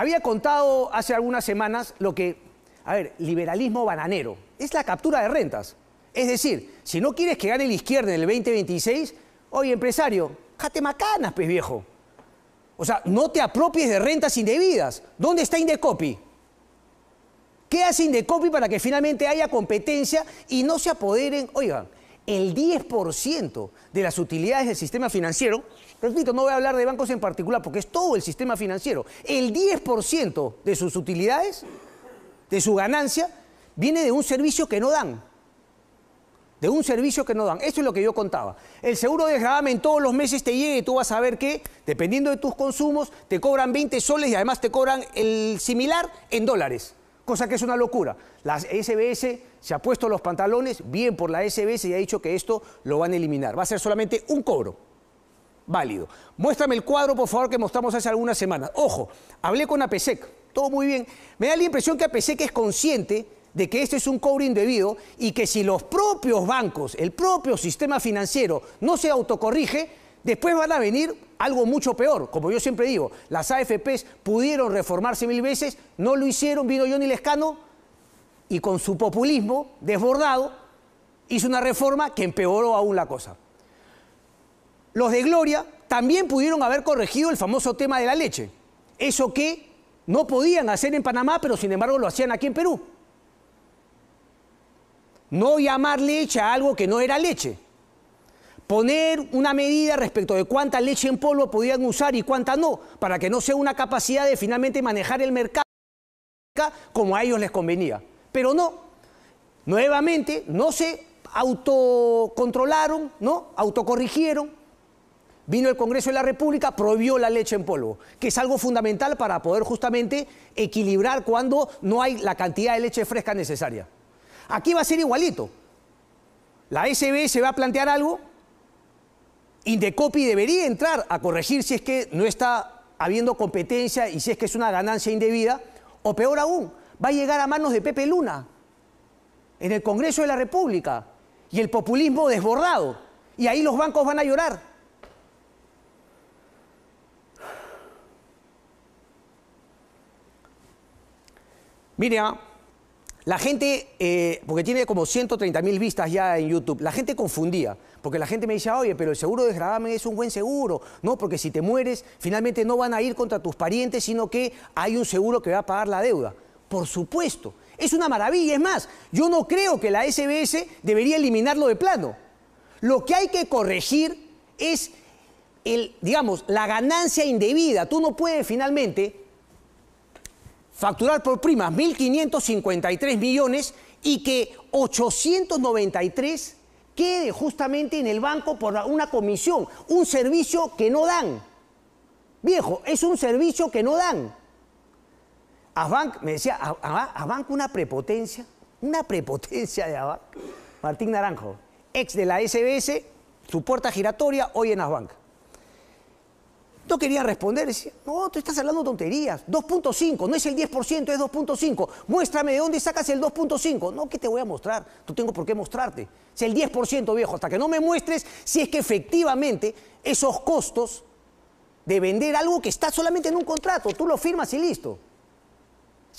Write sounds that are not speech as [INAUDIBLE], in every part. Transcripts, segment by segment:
Había contado hace algunas semanas lo que, a ver, liberalismo bananero, es la captura de rentas. Es decir, si no quieres que gane la izquierda en el 2026, oye, empresario, jate macanas, pues viejo. O sea, no te apropies de rentas indebidas. ¿Dónde está Indecopi? ¿Qué hace Indecopi para que finalmente haya competencia y no se apoderen? Oigan, el 10% de las utilidades del sistema financiero, repito, no voy a hablar de bancos en particular porque es todo el sistema financiero, el 10% de sus utilidades, de su ganancia, viene de un servicio que no dan. De un servicio que no dan. Eso es lo que yo contaba. El seguro de en todos los meses te llega y tú vas a ver que, dependiendo de tus consumos, te cobran 20 soles y además te cobran el similar en dólares. Cosa que es una locura. Las SBS se ha puesto los pantalones, bien por la SBS y ha dicho que esto lo van a eliminar. Va a ser solamente un cobro. Válido. Muéstrame el cuadro, por favor, que mostramos hace algunas semanas. Ojo, hablé con APSEC, todo muy bien. Me da la impresión que APSEC es consciente de que este es un cobro indebido y que si los propios bancos, el propio sistema financiero no se autocorrige, después van a venir algo mucho peor. Como yo siempre digo, las AFPs pudieron reformarse mil veces, no lo hicieron, vino Johnny Lescano, y con su populismo desbordado hizo una reforma que empeoró aún la cosa. Los de Gloria también pudieron haber corregido el famoso tema de la leche, eso que no podían hacer en Panamá, pero sin embargo lo hacían aquí en Perú. No llamar leche a algo que no era leche. Poner una medida respecto de cuánta leche en polvo podían usar y cuánta no, para que no sea una capacidad de finalmente manejar el mercado como a ellos les convenía pero no. Nuevamente no se autocontrolaron, ¿no? Autocorrigieron. Vino el Congreso de la República, prohibió la leche en polvo, que es algo fundamental para poder justamente equilibrar cuando no hay la cantidad de leche fresca necesaria. Aquí va a ser igualito. La SB se va a plantear algo, Indecopi debería entrar a corregir si es que no está habiendo competencia y si es que es una ganancia indebida, o peor aún, va a llegar a manos de Pepe Luna en el Congreso de la República y el populismo desbordado. Y ahí los bancos van a llorar. Mira, ah, la gente, eh, porque tiene como 130 mil vistas ya en YouTube, la gente confundía, porque la gente me decía, oye, pero el seguro de gravamen es un buen seguro, ¿no? Porque si te mueres, finalmente no van a ir contra tus parientes, sino que hay un seguro que va a pagar la deuda. Por supuesto, es una maravilla. Es más, yo no creo que la SBS debería eliminarlo de plano. Lo que hay que corregir es, el, digamos, la ganancia indebida. Tú no puedes finalmente facturar por primas 1.553 millones y que 893 quede justamente en el banco por una comisión, un servicio que no dan. Viejo, es un servicio que no dan. Abanc, me decía, Abanc una prepotencia, una prepotencia de Abanc. Martín Naranjo, ex de la SBS, su puerta giratoria hoy en Abanc. No quería responder, decía, no, tú estás hablando tonterías, 2.5, no es el 10%, es 2.5, muéstrame de dónde sacas el 2.5, no, ¿qué te voy a mostrar? tú tengo por qué mostrarte, es el 10% viejo, hasta que no me muestres si es que efectivamente esos costos de vender algo que está solamente en un contrato, tú lo firmas y listo.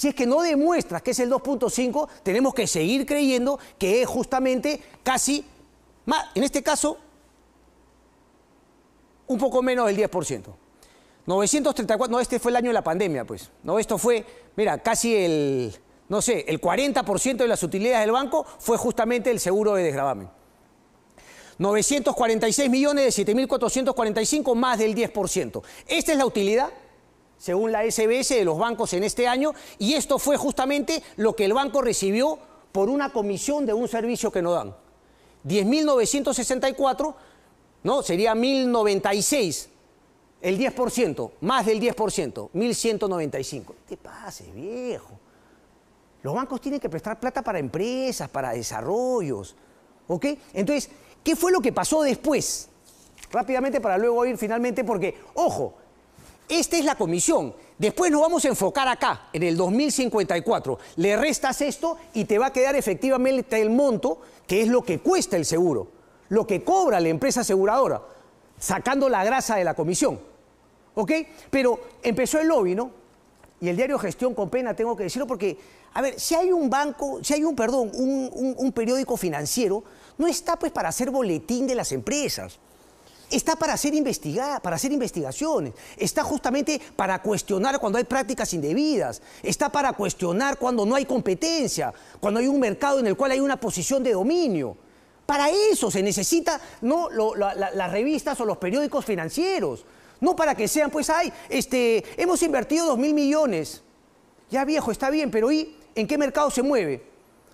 Si es que no demuestras que es el 2.5, tenemos que seguir creyendo que es justamente casi, más, en este caso, un poco menos del 10%. 934, no, este fue el año de la pandemia, pues. No, esto fue, mira, casi el, no sé, el 40% de las utilidades del banco fue justamente el seguro de desgravamen. 946 millones de 7.445, más del 10%. Esta es la utilidad según la SBS, de los bancos en este año, y esto fue justamente lo que el banco recibió por una comisión de un servicio que no dan. 10.964, ¿no? Sería 1.096, el 10%, más del 10%, 1.195. Te pase, viejo. Los bancos tienen que prestar plata para empresas, para desarrollos, ¿ok? Entonces, ¿qué fue lo que pasó después? Rápidamente para luego ir finalmente, porque, ojo, esta es la comisión. Después nos vamos a enfocar acá, en el 2054. Le restas esto y te va a quedar efectivamente el monto, que es lo que cuesta el seguro, lo que cobra la empresa aseguradora, sacando la grasa de la comisión. ¿Ok? Pero empezó el lobby, ¿no? Y el diario Gestión con pena, tengo que decirlo, porque, a ver, si hay un banco, si hay un, perdón, un periódico financiero, no está pues para hacer boletín de las empresas está para hacer investigada, para hacer investigaciones, está justamente para cuestionar cuando hay prácticas indebidas, está para cuestionar cuando no hay competencia, cuando hay un mercado en el cual hay una posición de dominio. Para eso se necesita no las revistas o los periódicos financieros, no para que sean pues ay, este, hemos invertido dos mil millones. Ya viejo, está bien, pero ¿y en qué mercado se mueve?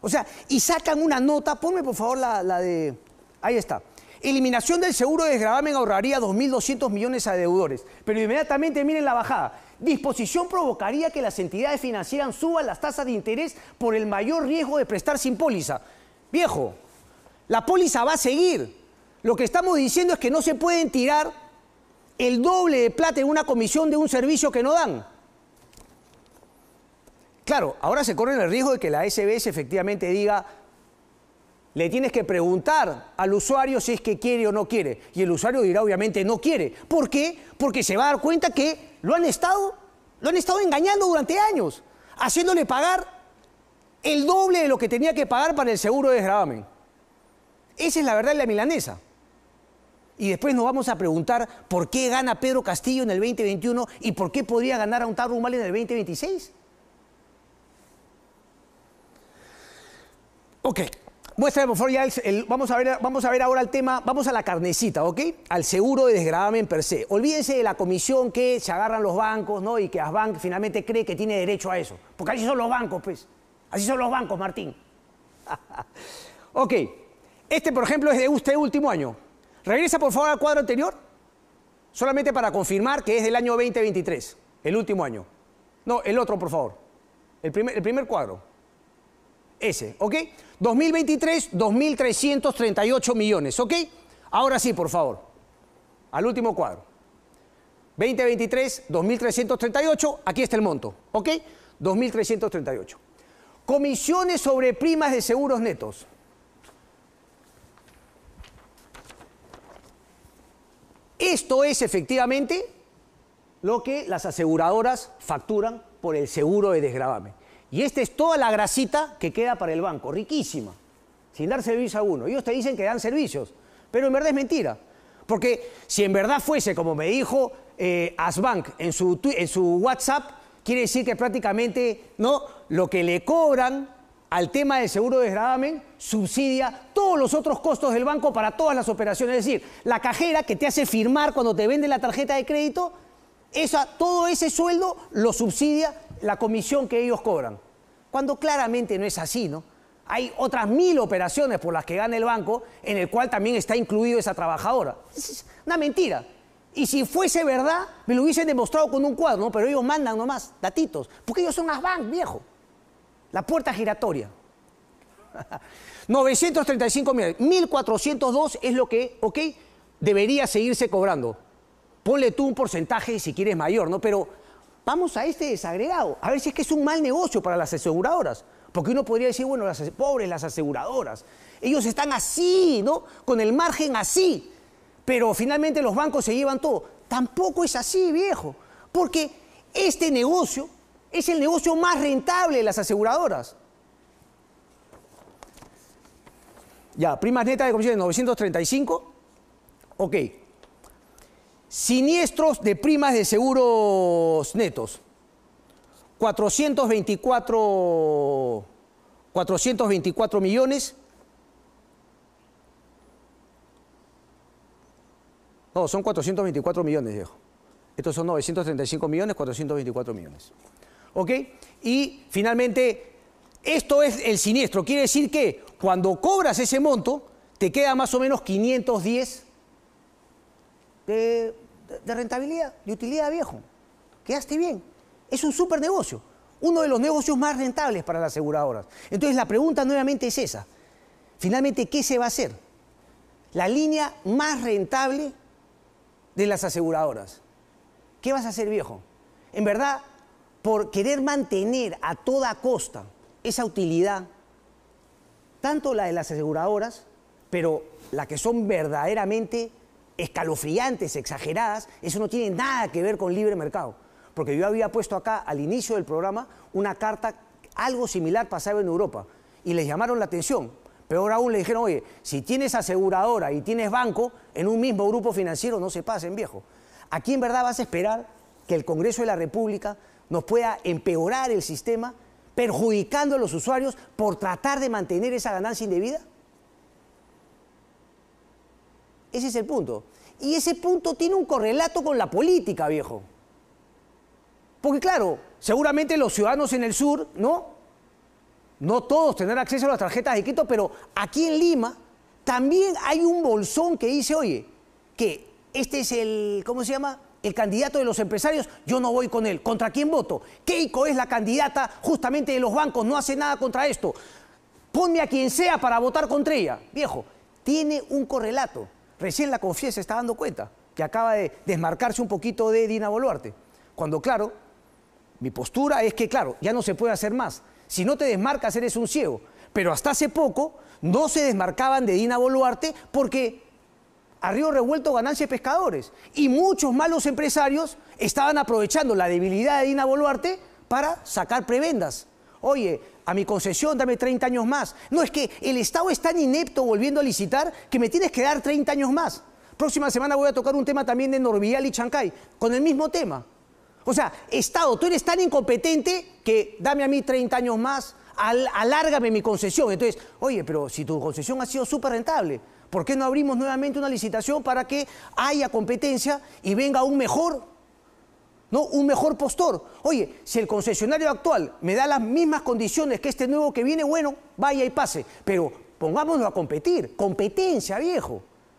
O sea, y sacan una nota, ponme por favor la de. Ahí está. Eliminación del seguro de desgravamen ahorraría 2.200 millones a deudores, pero inmediatamente miren la bajada. Disposición provocaría que las entidades financieras suban las tasas de interés por el mayor riesgo de prestar sin póliza. Viejo, la póliza va a seguir. Lo que estamos diciendo es que no se pueden tirar el doble de plata en una comisión de un servicio que no dan. Claro, ahora se corre el riesgo de que la SBS efectivamente diga, le tienes que preguntar al usuario si es que quiere o no quiere. Y el usuario dirá, obviamente, no quiere. ¿Por qué? Porque se va a dar cuenta que lo han estado, lo han estado engañando durante años, haciéndole pagar el doble de lo que tenía que pagar para el seguro de desgravamen. Esa es la verdad de la milanesa. Y después nos vamos a preguntar por qué gana Pedro Castillo en el 2021 y por qué podría ganar a un Taro Humal en el 2026. Ok. Muestra por favor vamos, a ver, vamos a ver ahora el tema, vamos a la carnecita, ¿ok? Al seguro de desgravamen per se. Olvídense de la comisión que se agarran los bancos, ¿no? Y que Asbank finalmente cree que tiene derecho a eso. Porque así son los bancos, pues. Así son los bancos, Martín. [LAUGHS] ok. Este, por ejemplo, es de usted último año. Regresa, por favor, al cuadro anterior. Solamente para confirmar que es del año 2023, el último año. No, el otro, por favor. el primer cuadro. Ese, ¿ok? 2023, 2.338 millones, ¿ok? Ahora sí, por favor. Al último cuadro. 2023, 2.338, aquí está el monto, ¿ok? 2.338. Comisiones sobre primas de seguros netos. Esto es efectivamente lo que las aseguradoras facturan por el seguro de desgravamen. Y esta es toda la grasita que queda para el banco, riquísima, sin dar servicio a uno. Ellos te dicen que dan servicios, pero en verdad es mentira. Porque si en verdad fuese, como me dijo eh, Asbank en su, WhatsApp, quiere decir que prácticamente ¿no? lo que le cobran al tema del seguro de Gravamen subsidia todos los otros costos del banco para todas las operaciones. Es decir, la cajera que te hace firmar cuando te vende la tarjeta de crédito, esa, todo ese sueldo lo subsidia la comisión que ellos cobran. Cuando claramente no es así, ¿no? Hay otras mil operaciones por las que gana el banco en el cual también está incluido esa trabajadora. Es una mentira. Y si fuese verdad, me lo hubiesen demostrado con un cuadro, ¿no? Pero ellos mandan nomás datitos, porque ellos son Bank, viejo. La puerta giratoria. 935 [LAUGHS] mil. 1.402 es lo que, ok, debería seguirse cobrando. Ponle tú un porcentaje si quieres mayor, ¿no? Pero Vamos a este desagregado, a ver si es que es un mal negocio para las aseguradoras. Porque uno podría decir, bueno, las pobres las aseguradoras, ellos están así, ¿no? Con el margen así, pero finalmente los bancos se llevan todo. Tampoco es así, viejo, porque este negocio es el negocio más rentable de las aseguradoras. Ya, primas netas de comisión de 935. Ok, Siniestros de primas de seguros netos. 424, 424 millones. No, son 424 millones, viejo. Estos son 935 millones, 424 millones. ¿Ok? Y finalmente, esto es el siniestro. Quiere decir que cuando cobras ese monto, te queda más o menos 510 de, rentabilidad, de utilidad viejo. Quedaste bien. Es un super negocio. Uno de los negocios más rentables para las aseguradoras. Entonces la pregunta nuevamente es esa. Finalmente, ¿qué se va a hacer? La línea más rentable de las aseguradoras. ¿Qué vas a hacer, viejo? En verdad, por querer mantener a toda costa esa utilidad, tanto la de las aseguradoras, pero la que son verdaderamente escalofriantes, exageradas, eso no tiene nada que ver con libre mercado. Porque yo había puesto acá al inicio del programa una carta, algo similar pasaba en Europa, y les llamaron la atención. Peor aún le dijeron, oye, si tienes aseguradora y tienes banco en un mismo grupo financiero, no se pasen, viejo. Aquí en verdad vas a esperar que el Congreso de la República nos pueda empeorar el sistema, perjudicando a los usuarios por tratar de mantener esa ganancia indebida. Ese es el punto. Y ese punto tiene un correlato con la política, viejo. Porque claro, seguramente los ciudadanos en el sur, ¿no? No todos tendrán acceso a las tarjetas de Quito, pero aquí en Lima también hay un bolsón que dice, oye, que este es el, ¿cómo se llama? El candidato de los empresarios, yo no voy con él. ¿Contra quién voto? Keiko es la candidata justamente de los bancos, no hace nada contra esto. Ponme a quien sea para votar contra ella. Viejo, tiene un correlato. Recién la confianza está dando cuenta que acaba de desmarcarse un poquito de Dina Boluarte. Cuando, claro, mi postura es que, claro, ya no se puede hacer más. Si no te desmarcas, eres un ciego. Pero hasta hace poco no se desmarcaban de Dina Boluarte porque a río revuelto ganancias pescadores. Y muchos malos empresarios estaban aprovechando la debilidad de Dina Boluarte para sacar prebendas. Oye, a mi concesión dame 30 años más. No, es que el Estado es tan inepto volviendo a licitar que me tienes que dar 30 años más. Próxima semana voy a tocar un tema también de Norvial y Chancay, con el mismo tema. O sea, Estado, tú eres tan incompetente que dame a mí 30 años más, alárgame mi concesión. Entonces, oye, pero si tu concesión ha sido súper rentable, ¿por qué no abrimos nuevamente una licitación para que haya competencia y venga un mejor ¿no? Un mejor postor. Oye, si el concesionario actual me da las mismas condiciones que este nuevo que viene, bueno, vaya y pase. Pero pongámonos a competir. Competencia, viejo.